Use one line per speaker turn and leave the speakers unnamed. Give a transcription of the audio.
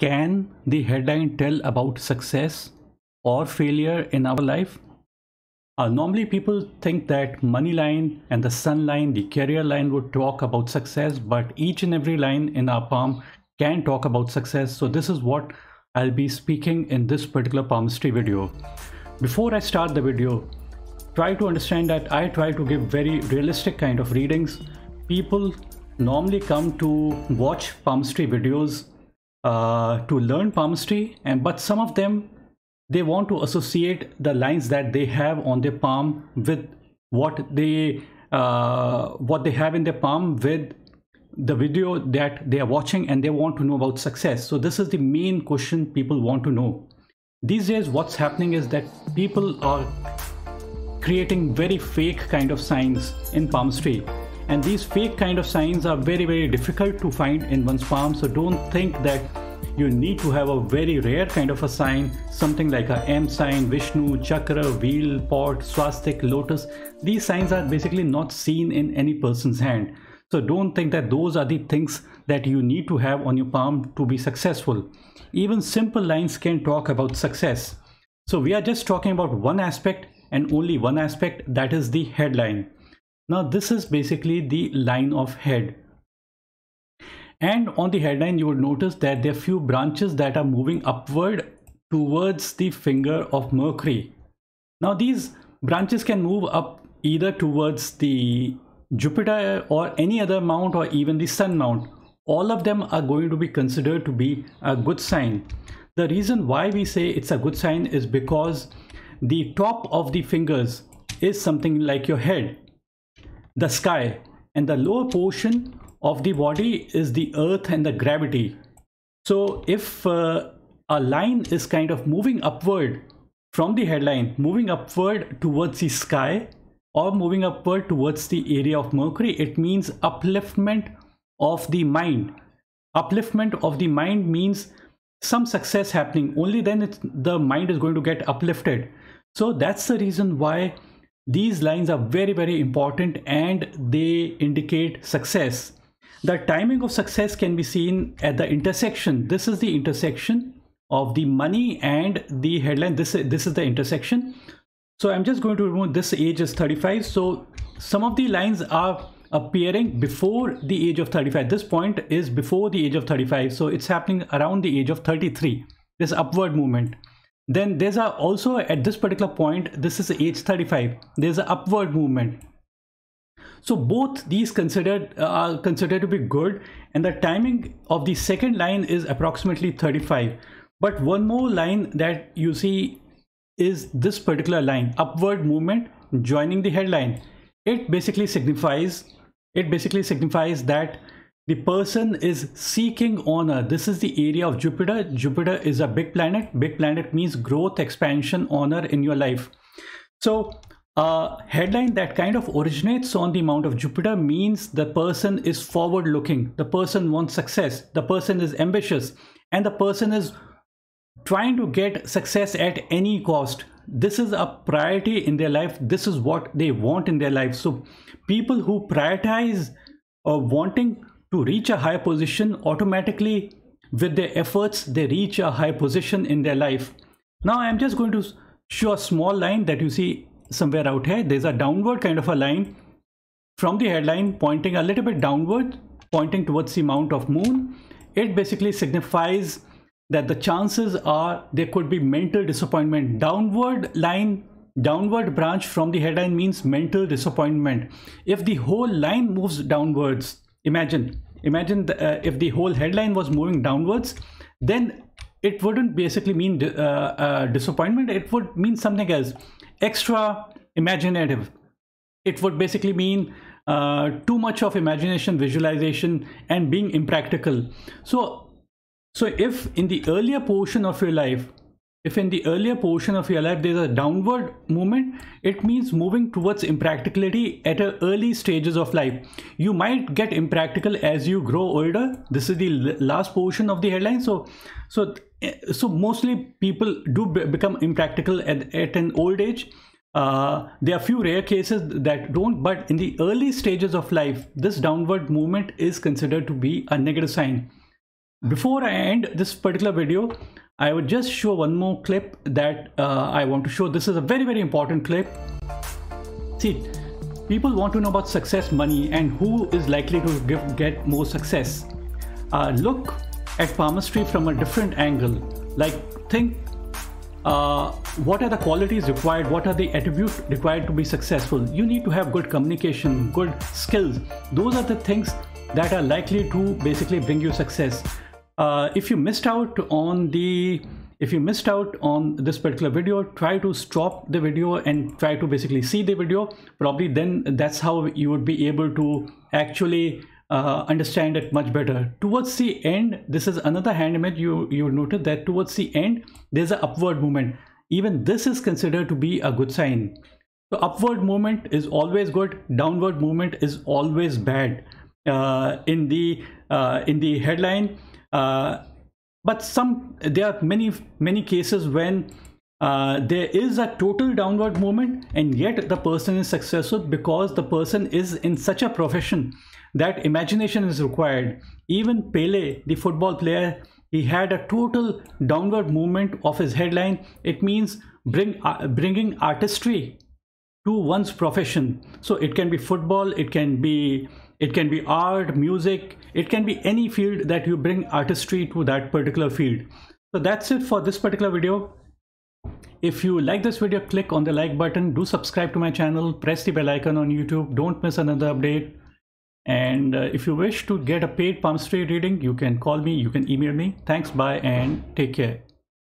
Can the headline tell about success or failure in our life? Uh, normally people think that money line and the sun line, the career line would talk about success, but each and every line in our palm can talk about success. So this is what I'll be speaking in this particular palmistry video. Before I start the video, try to understand that I try to give very realistic kind of readings. People normally come to watch palmistry videos uh, to learn palmistry and but some of them they want to associate the lines that they have on their palm with what they uh, what they have in their palm with the video that they are watching and they want to know about success so this is the main question people want to know these days what's happening is that people are creating very fake kind of signs in palmistry and these fake kind of signs are very very difficult to find in one's palm so don't think that you need to have a very rare kind of a sign something like a m sign vishnu chakra wheel pot swastik lotus these signs are basically not seen in any person's hand so don't think that those are the things that you need to have on your palm to be successful even simple lines can talk about success so we are just talking about one aspect and only one aspect that is the headline now this is basically the line of head. And on the headline, you will notice that there are few branches that are moving upward towards the finger of Mercury. Now these branches can move up either towards the Jupiter or any other mount or even the Sun mount. All of them are going to be considered to be a good sign. The reason why we say it's a good sign is because the top of the fingers is something like your head the sky and the lower portion of the body is the earth and the gravity so if uh, a line is kind of moving upward from the headline moving upward towards the sky or moving upward towards the area of mercury it means upliftment of the mind upliftment of the mind means some success happening only then the mind is going to get uplifted so that's the reason why these lines are very, very important and they indicate success. The timing of success can be seen at the intersection. This is the intersection of the money and the headline. This, this is the intersection. So I'm just going to remove this age is 35. So some of the lines are appearing before the age of 35 this point is before the age of 35 so it's happening around the age of 33 this upward movement then there's a, also at this particular point, this is age 35. There's an upward movement. So both these considered uh, are considered to be good and the timing of the second line is approximately 35. But one more line that you see is this particular line upward movement joining the headline. It basically signifies it basically signifies that the person is seeking honor. This is the area of Jupiter. Jupiter is a big planet. Big planet means growth, expansion, honor in your life. So a headline that kind of originates on the mount of Jupiter means the person is forward looking. The person wants success. The person is ambitious and the person is trying to get success at any cost. This is a priority in their life. This is what they want in their life. So people who prioritize or uh, wanting to reach a high position automatically with their efforts they reach a high position in their life now i'm just going to show a small line that you see somewhere out here there's a downward kind of a line from the headline pointing a little bit downward pointing towards the amount of moon it basically signifies that the chances are there could be mental disappointment downward line downward branch from the headline means mental disappointment if the whole line moves downwards Imagine, imagine the, uh, if the whole headline was moving downwards, then it wouldn't basically mean uh, uh, disappointment. It would mean something else, extra imaginative. It would basically mean uh, too much of imagination, visualization, and being impractical. So, so if in the earlier portion of your life if in the earlier portion of your life there's a downward movement, it means moving towards impracticality at early stages of life. You might get impractical as you grow older. This is the last portion of the headline. So, so, eh, so mostly people do become impractical at, at an old age. Uh, there are few rare cases that don't, but in the early stages of life, this downward movement is considered to be a negative sign. Before I end this particular video, I would just show one more clip that uh, I want to show. This is a very, very important clip. See, people want to know about success money and who is likely to give, get more success. Uh, look at palmistry from a different angle. Like think uh, what are the qualities required? What are the attributes required to be successful? You need to have good communication, good skills. Those are the things that are likely to basically bring you success. Uh, if you missed out on the if you missed out on this particular video try to stop the video and try to basically see the video probably then that's how you would be able to actually uh, understand it much better towards the end this is another hand image you you notice that towards the end there's an upward movement even this is considered to be a good sign so upward movement is always good downward movement is always bad uh, in the uh, in the headline uh, but some there are many many cases when uh, there is a total downward movement and yet the person is successful because the person is in such a profession that imagination is required even pele the football player he had a total downward movement of his headline it means bring uh, bringing artistry to one's profession so it can be football it can be it can be art, music, it can be any field that you bring artistry to that particular field. So that's it for this particular video. If you like this video, click on the like button, do subscribe to my channel, press the bell icon on YouTube, don't miss another update. And uh, if you wish to get a paid palmistry reading, you can call me, you can email me. Thanks, bye, and take care.